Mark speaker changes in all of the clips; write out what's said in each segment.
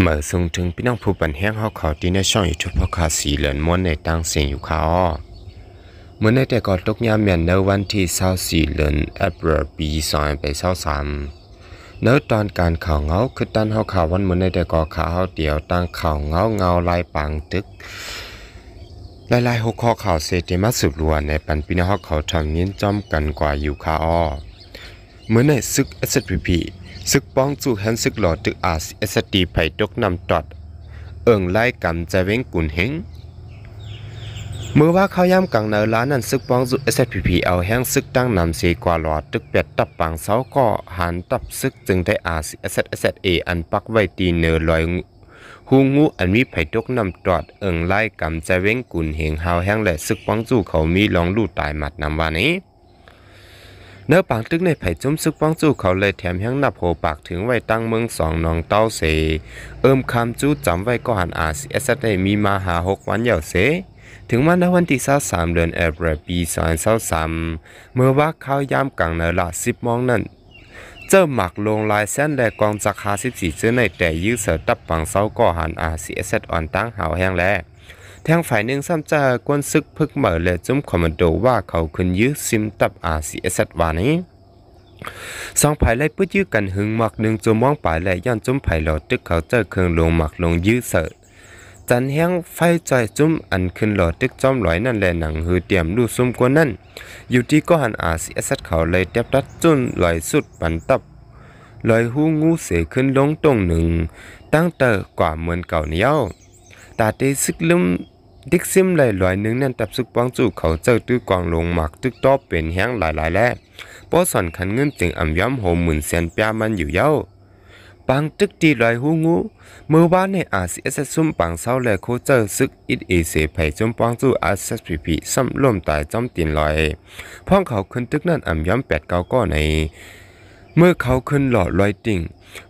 Speaker 1: เมื่อส่งถึงพี่น้องผู้ปันแห้งเขาเขาที่ในช่องยูทูปพ่อคาสีเหลือนม้วนในตั้งเสียงอยู่เขาเมื่อในแต่ก่อนตกยามเมียนในวันที่เศร้าสีเหลือนแอปเปิลปีสองไปเศร้าสามเนื้อตอนการข่าวเงาคือตอนเขาข่าววันเมื่อในแต่ก่อนข่าวเดียวตั้งข่าวเงาเงาลายปังตึกลายลายหกข้อข่าวเซติมาสุดรวนในปันพี่น้องเขาทางยิ้นจอมกันกว่าอยู่ข่าอเมื่อในซึก s อ p พีซึกป้องจูหันซึกหลอตึกอาสเอสตีไผ่ตกนำตอด เอิงไล่กำใจเว้งกุนเฮงเมื่อว่าเขาย่ำกังเนร้านั้นซึกป้องจุด SPP เอาแห้งซึกตั้งนำเสียกว่าหลอดตึกเป็ดตับปังเสาก็หันตับซึกจึงได้อาสเอสเอสเออันปักไว้ตีเนอลอยหูงูอันมีไผ่ตกนำตอด เอิงไล่กำใจเว้งกุนเหงเหาแห้งและซึกป้องจู่เขามีลองลู่ตายหมัดนำวันนี้เนื้อปังตึกในไผ่จุ้มซึกป้องจู่เขาเลยแถมยังนับโหปากถึงไว้ตั้งเมืองสองนองเต้าเสเอิมคำจู้จำไว้ก็หันอาซีเอสได้มีมาหาหกวันเหย่าเส ถึงวันในวันที่23เดือนแอบรปีสองเศรสาม เมื่อว่าเขายามกลางเนละสิบมองนั่น เจ้าหมักลงลายเส้นแดกองจากคาสิบสี่เื้อในแต่ยื้อเสือตับปังเศร้าก็หันอาซีเอสออนตั้งหาวแห้งแล้ทางฝ่ายหนึ่งซ้ำจะกวนซึกพึกเหมือและจุ้มคอมมานโดว่าเขาขึ้นยื้อซิมตับอาซีเอสวานี้ สองภายไล่ปื้ดยื้อกันหึงหมักหนึ่งจุ้มมองป่าและย้อนจุ้มไผ่หลอดตึกเขาเจอเครื่องลงหมักลงยื้อเสจันแห้งไฟใจจุ้มอันขึ้นหลอดตึกจอมลอยนั่นแหละหนังหือเตรียมดูซุ้มกวนนั่นอยู่ที่ก็หันอาซีเอสเขาเลยเตียบัดจุ้นลอยสุดปันตับลอยหูงูเสียขึ้นลงตรงหนึ่งตั้งแต่กว่าเหมือนเก่าเนี้ยตาเตซึกลืมดิกซิมไหลลอยนึ่งนั่นตับสุกปองจู่เขาเจ้าตื้อกวางลงหมักตึกตอบเป็นแห้งหลายหลายแล่ป้อสอนขันเงินจึงอ่ำย้ำโหมหมื่นแสนปยามันอยู่เย้าปางตึกตีลอยหูงู เมื่อวานในอาเซียนซุ่มปังเศร้าและโคเจอซึกอิดเอเสไผ่จมปองจู่อาเซสพีพีซ้ำล่มตายจอมตีนลอยพ่องเขาขึ้นตึกนั่นอ่ำย้อมแปดเก้าก้อในเมื่อเขาขึ้นหลอดลอยติ่ง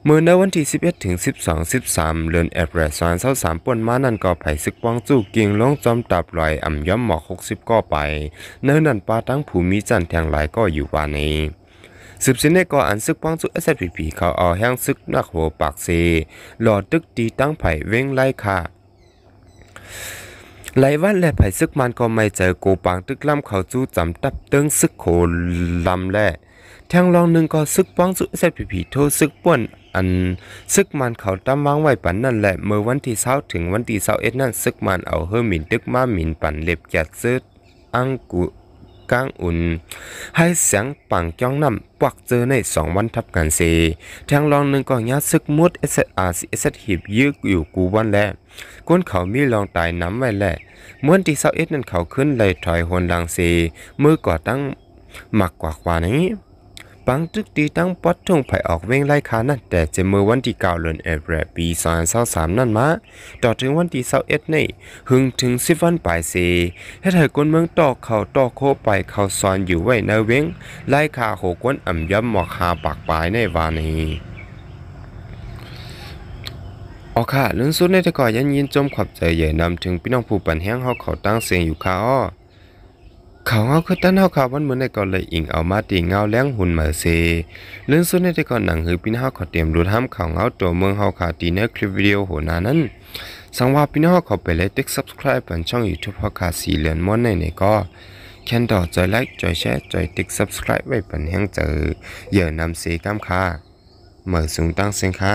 Speaker 1: เมื่อในวันที่ 11 ถึง 12 13เดือนแอปรสอนเศร้าสามปนมานั่นก็ไผ่ซึกวองจู่กิงลงจอมตับลอยอ่ำย้อมหมอก60 ก็ไปเน้นนันปาตั้งภูมิจันทร์แทงหลายก็อยู่วานี้สืบสินในก่ออันซึกวองจู้เอสพีพีเขาเอาแห้งซึกนักโหปากเซหลอดตึกตีตั้งไผ่เว้งไล่ค่ะไหลวันและไผ่ซึกมันก็ไม่เจอโกปางตึกล้ำเขาจู้จำตับเติ้งซึกโคลำแล่ทางลองหนึ่งก็ซึกป้องสุเซผีผีโทซึกป่วนอันซึกมันเขาตั้มวางไว้ปันนั่นแหละ เมื่อวันที่เช้าถึงวันที่เช้าเอ็ดนั่นซึกมันเอาเฮอหมินตึกมาหมินปันเล็บจัดซึดอังกุกางอุ่นให้เสียงปังจ้องนำปักเจอในสองวันทับกันเซทางลองหนึ่งก็ยัดซึกมุดเอสอาร์เอสหิบยืกอยู่กูวันแลก้นเขามีลองตายน้ำไว้แหละ เมื่อวันที่เช้าเอ็ดนั่นเขาขึ้นเลยถอยหนลังเซมือก่อตั้งหมักกว่าขวานี้ปังตึกตีตั้งปัดทงไผออกเว้งไล่คา นั่นแต่จะมือวันที่เก้าเดือนเอเบรปีสองพันสามนั่นมาต่อถึงวันที่สิบเอ็ดนี่หึงถึงสิบวันปลายสีให้เธอคนเมืองตอกเข่าตอกโคไปเข่าซอนอยู่ไว้ในเว้งไล่คาโหกวนอ่ำย่ำหมอกหาปากปลายในวานีอ๋อค่ะ ลุงสุดในตะกอยันยินจมขับใจใหญ่นำถึงพี่น้องผู้ปันแห้งเขาเขาตั้งเสียงอยู่ค่ะอ้อเขาเงาคือตั้นเฮาเขาวันเหมือนในก่อนเลยอิงเอามาตีเงาแล้งหุ่นมาเซเรื่องสุดในแต่ก่อนหนังหือ พี่น้าขอเตรียมรูทหามเขาเงาตัวเมืองเฮาขาตีเนื้อคลิปวิดีโอวหนานั้น สังว่าพี่น้าขอไปเลยติ๊กซับสไคร b ์เป็นช่องยูทูบ b ่เฮาขาสีเหลือนม้วนในในก็ แค่นดอจอย ไลค์ จอยแชร์ จอยติ๊กซับสไคร b ์ไว้เป็นแห่งเจอเยอะนำเสกามค่าเหมือสูงตั้งเส้นงค่า